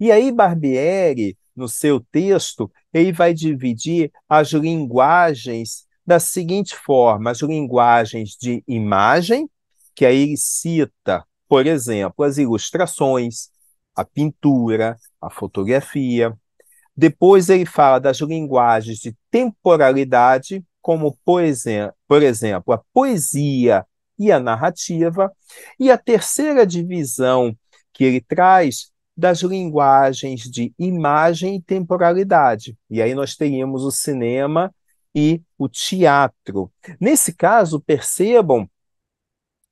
E aí, Barbieri, no seu texto, ele vai dividir as linguagens da seguinte forma: as linguagens de imagem, que aí cita, por exemplo, as ilustrações, a pintura, a fotografia. Depois ele fala das linguagens de temporalidade, como por exemplo, por exemplo a poesia e a narrativa. E a terceira divisão que ele traz das linguagens de imagem e temporalidade. E aí nós teríamos o cinema e o teatro. Nesse caso, percebam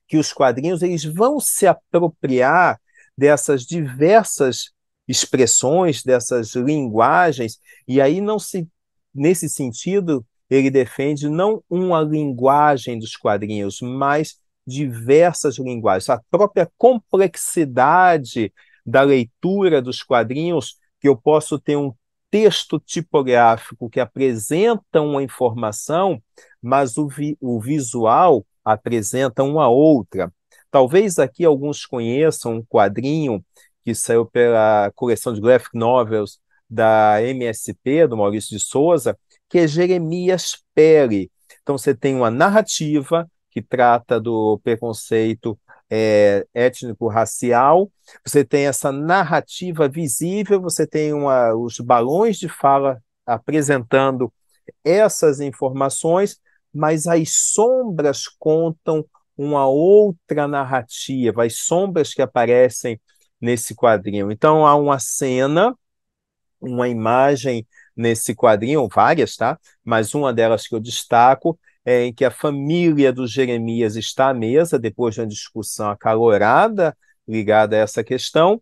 que os quadrinhos eles vão se apropriar dessas diversas expressões, dessas linguagens, e aí não se nesse sentido ele defende não uma linguagem dos quadrinhos, mas diversas linguagens. A própria complexidade da leitura dos quadrinhos, que eu posso ter um texto tipográfico que apresenta uma informação, mas o, vi o visual apresenta uma outra. Talvez aqui alguns conheçam um quadrinho que saiu pela coleção de graphic novels da MSP, do Maurício de Souza, que é Jeremias Pere. Então você tem uma narrativa que trata do preconceito é, étnico-racial, você tem essa narrativa visível, você tem uma, os balões de fala apresentando essas informações, mas as sombras contam uma outra narrativa, as sombras que aparecem nesse quadrinho. Então há uma cena, uma imagem nesse quadrinho, várias, tá? Mas uma delas que eu destaco é em que a família do Jeremias está à mesa, depois de uma discussão acalorada ligada a essa questão,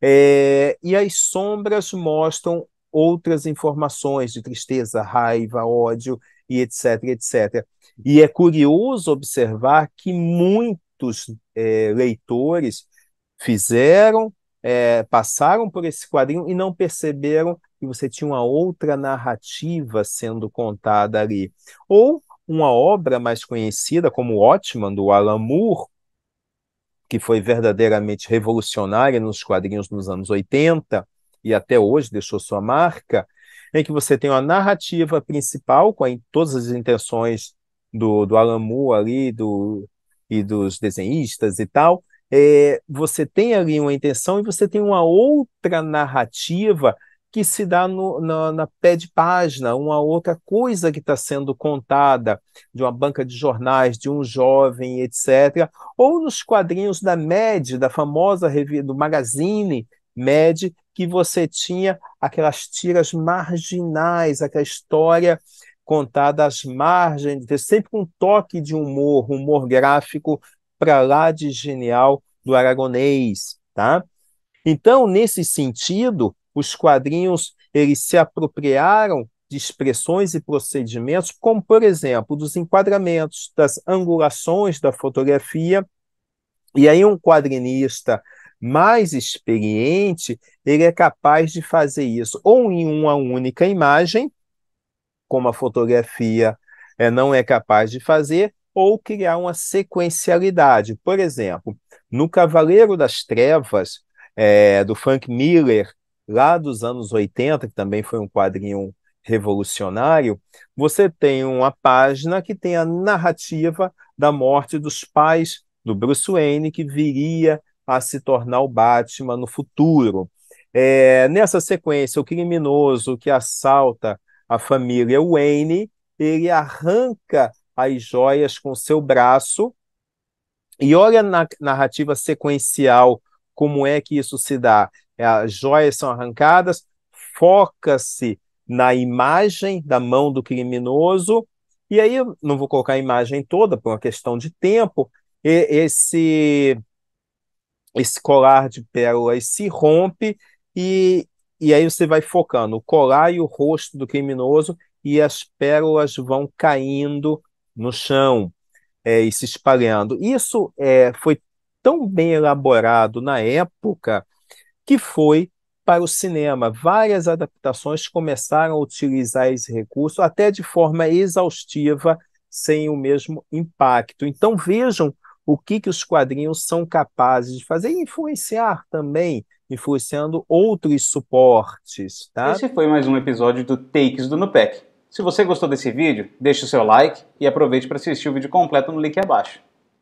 é, e as sombras mostram outras informações de tristeza, raiva, ódio e etc, etc. E é curioso observar que muitos é, leitores fizeram, é, passaram por esse quadrinho e não perceberam que você tinha uma outra narrativa sendo contada ali. Ou uma obra mais conhecida como Watchman, do Alan Moore, que foi verdadeiramente revolucionária nos quadrinhos nos anos 80 e até hoje deixou sua marca, em que você tem uma narrativa principal com a, todas as intenções do, do Alan Moore ali do, e dos desenhistas e tal. É, você tem ali uma intenção e você tem uma outra narrativa que se dá no, na, na, pé de página, uma outra coisa que está sendo contada de uma banca de jornais, de um jovem, etc. Ou nos quadrinhos da MED, da famosa revista, do magazine MED, que você tinha aquelas tiras marginais, aquela história contada às margens, sempre com um toque de humor, humor gráfico para lá de genial do aragonês, tá? Então, nesse sentido, os quadrinhos eles se apropriaram de expressões e procedimentos, como por exemplo, dos enquadramentos, das angulações da fotografia. E aí um quadrinista mais experiente, ele é capaz de fazer isso ou em uma única imagem, como a fotografia é, não é capaz de fazer, ou criar uma sequencialidade. Por exemplo, no Cavaleiro das Trevas, é, do Frank Miller, lá dos anos 80, que também foi um quadrinho revolucionário, você tem uma página que tem a narrativa da morte dos pais do Bruce Wayne, que viria a se tornar o Batman no futuro. É, nessa sequência, o criminoso que assalta a família Wayne, ele arranca as joias com seu braço. E olha na narrativa sequencial como é que isso se dá. É, as joias são arrancadas, foca-se na imagem da mão do criminoso, e aí não vou colocar a imagem toda por uma questão de tempo. esse esse colar de pérolas se rompe e, e aí você vai focando o colar e o rosto do criminoso e as pérolas vão caindo no chão é, e se espalhando. Isso é, foi tão bem elaborado na época que foi para o cinema. Várias adaptações começaram a utilizar esse recurso, até de forma exaustiva, sem o mesmo impacto. Então vejam o que, que os quadrinhos são capazes de fazer e influenciar também, influenciando outros suportes. Tá? Esse foi mais um episódio do Takes do Nupec. Se você gostou desse vídeo, deixe o seu like e aproveite para assistir o vídeo completo no link abaixo.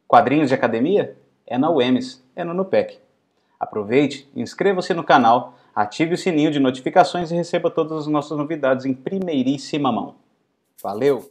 Quadrinhos de academia? É na UEMS, é no Nupec. Aproveite, inscreva-se no canal, ative o sininho de notificações e receba todas as nossas novidades em primeiríssima mão. Valeu!